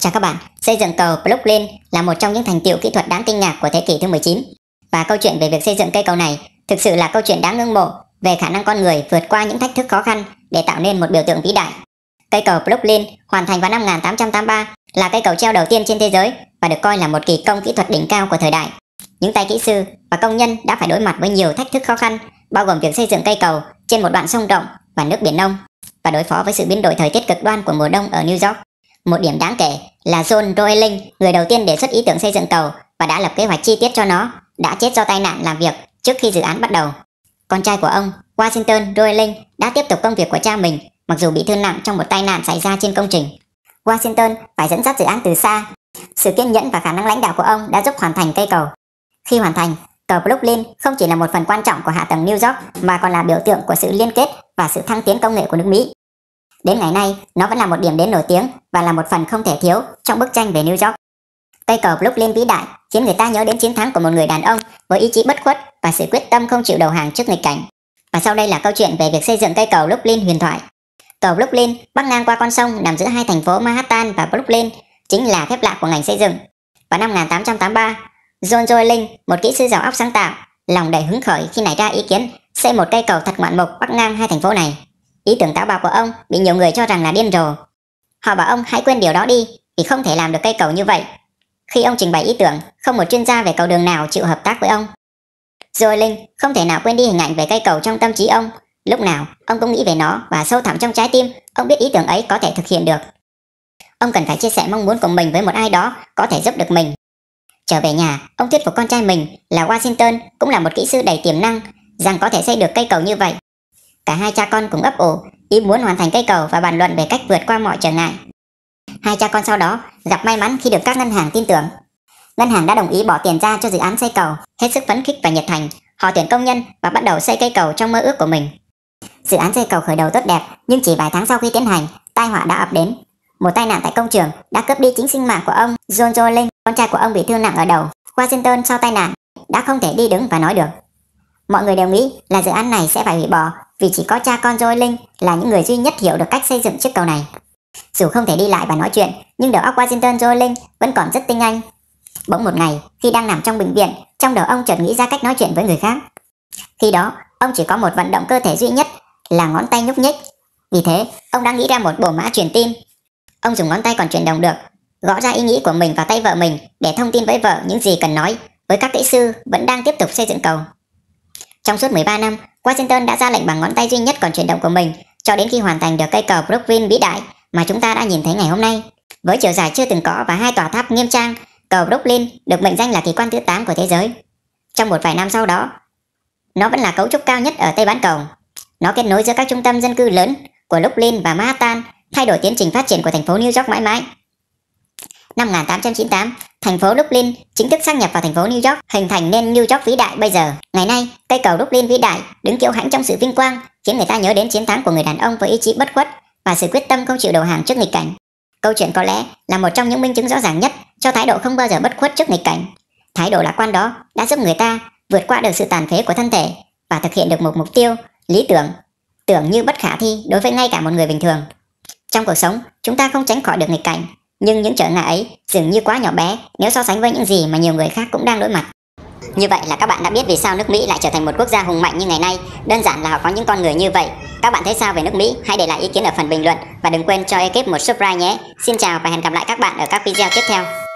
Chào các bạn, xây dựng cầu Brooklyn là một trong những thành tiệu kỹ thuật đáng kinh ngạc của thế kỷ thứ 19. Và câu chuyện về việc xây dựng cây cầu này thực sự là câu chuyện đáng ngưỡng mộ về khả năng con người vượt qua những thách thức khó khăn để tạo nên một biểu tượng vĩ đại. Cây cầu Brooklyn hoàn thành vào năm 1883 là cây cầu treo đầu tiên trên thế giới và được coi là một kỳ công kỹ thuật đỉnh cao của thời đại. Những tay kỹ sư và công nhân đã phải đối mặt với nhiều thách thức khó khăn, bao gồm việc xây dựng cây cầu trên một đoạn sông rộng và nước Biển Đông và đối phó với sự biến đổi thời tiết cực đoan của mùa đông ở New York. Một điểm đáng kể là John Doeling, người đầu tiên đề xuất ý tưởng xây dựng tàu và đã lập kế hoạch chi tiết cho nó, đã chết do tai nạn làm việc trước khi dự án bắt đầu. Con trai của ông, Washington Doeling, đã tiếp tục công việc của cha mình mặc dù bị thương nặng trong một tai nạn xảy ra trên công trình. Washington phải dẫn dắt dự án từ xa. Sự kiên nhẫn và khả năng lãnh đạo của ông đã giúp hoàn thành cây cầu. Khi hoàn thành, cầu Brooklyn không chỉ là một phần quan trọng của hạ tầng New York mà còn là biểu tượng của sự liên kết và sự thăng tiến công nghệ của nước Mỹ. Đến ngày nay, nó vẫn là một điểm đến nổi tiếng và là một phần không thể thiếu trong bức tranh về New York. Cây cầu Brooklyn vĩ đại khiến người ta nhớ đến chiến thắng của một người đàn ông với ý chí bất khuất và sự quyết tâm không chịu đầu hàng trước nghịch cảnh. Và sau đây là câu chuyện về việc xây dựng cây cầu Brooklyn huyền thoại. Cầu Brooklyn bắc ngang qua con sông nằm giữa hai thành phố Manhattan và Brooklyn chính là phép lạ của ngành xây dựng. Vào năm 1883, John Joeling, một kỹ sư giàu óc sáng tạo, lòng đầy hứng khởi khi nảy ra ý kiến xây một cây cầu thật ngoạn mục bắc ngang hai thành phố này. Ý tưởng táo bạo của ông bị nhiều người cho rằng là điên rồ. Họ bảo ông hãy quên điều đó đi vì không thể làm được cây cầu như vậy. Khi ông trình bày ý tưởng, không một chuyên gia về cầu đường nào chịu hợp tác với ông. Rồi Linh không thể nào quên đi hình ảnh về cây cầu trong tâm trí ông. Lúc nào, ông cũng nghĩ về nó và sâu thẳm trong trái tim, ông biết ý tưởng ấy có thể thực hiện được. Ông cần phải chia sẻ mong muốn của mình với một ai đó có thể giúp được mình. Trở về nhà, ông thuyết phục con trai mình là Washington cũng là một kỹ sư đầy tiềm năng rằng có thể xây được cây cầu như vậy. Cả hai cha con cùng ấp ủ, ý muốn hoàn thành cây cầu và bàn luận về cách vượt qua mọi trở ngại. Hai cha con sau đó gặp may mắn khi được các ngân hàng tin tưởng. Ngân hàng đã đồng ý bỏ tiền ra cho dự án xây cầu, hết sức phấn khích và nhiệt thành. Họ tuyển công nhân và bắt đầu xây cây cầu trong mơ ước của mình. Dự án xây cầu khởi đầu tốt đẹp, nhưng chỉ vài tháng sau khi tiến hành, tai họa đã ập đến. Một tai nạn tại công trường đã cướp đi chính sinh mạng của ông John Joling, con trai của ông bị thương nặng ở đầu. Washington sau tai nạn đã không thể đi đứng và nói được. Mọi người đều nghĩ là dự án này sẽ phải hủy bỏ vì chỉ có cha con Joy Linh là những người duy nhất hiểu được cách xây dựng chiếc cầu này. Dù không thể đi lại và nói chuyện, nhưng đầu óc Washington Joy Linh vẫn còn rất tinh anh. Bỗng một ngày, khi đang nằm trong bệnh viện, trong đầu ông chợt nghĩ ra cách nói chuyện với người khác. Khi đó, ông chỉ có một vận động cơ thể duy nhất là ngón tay nhúc nhích. Vì thế, ông đã nghĩ ra một bộ mã truyền tin. Ông dùng ngón tay còn chuyển động được, gõ ra ý nghĩ của mình vào tay vợ mình để thông tin với vợ những gì cần nói với các kỹ sư vẫn đang tiếp tục xây dựng cầu. Trong suốt 13 năm, Washington đã ra lệnh bằng ngón tay duy nhất còn chuyển động của mình cho đến khi hoàn thành được cây cầu Brooklyn vĩ đại mà chúng ta đã nhìn thấy ngày hôm nay. Với chiều dài chưa từng có và hai tòa tháp nghiêm trang, cầu Brooklyn được mệnh danh là kỳ quan thứ 8 của thế giới. Trong một vài năm sau đó, nó vẫn là cấu trúc cao nhất ở Tây Bán Cầu. Nó kết nối giữa các trung tâm dân cư lớn của Brooklyn và Manhattan, thay đổi tiến trình phát triển của thành phố New York mãi mãi năm 1898, thành phố Dublin chính thức xác nhập vào thành phố New York, hình thành nên New York vĩ đại bây giờ. Ngày nay, cây cầu Dublin vĩ đại đứng kiêu hãnh trong sự vinh quang, khiến người ta nhớ đến chiến thắng của người đàn ông với ý chí bất khuất và sự quyết tâm không chịu đầu hàng trước nghịch cảnh. Câu chuyện có lẽ là một trong những minh chứng rõ ràng nhất cho thái độ không bao giờ bất khuất trước nghịch cảnh. Thái độ lạc quan đó đã giúp người ta vượt qua được sự tàn phế của thân thể và thực hiện được một mục tiêu, lý tưởng, tưởng như bất khả thi đối với ngay cả một người bình thường. Trong cuộc sống, chúng ta không tránh khỏi được nghịch cảnh, nhưng những trở ngại ấy dường như quá nhỏ bé nếu so sánh với những gì mà nhiều người khác cũng đang đối mặt. Như vậy là các bạn đã biết vì sao nước Mỹ lại trở thành một quốc gia hùng mạnh như ngày nay, đơn giản là họ có những con người như vậy. Các bạn thấy sao về nước Mỹ? Hãy để lại ý kiến ở phần bình luận và đừng quên cho ekip một subscribe nhé. Xin chào và hẹn gặp lại các bạn ở các video tiếp theo.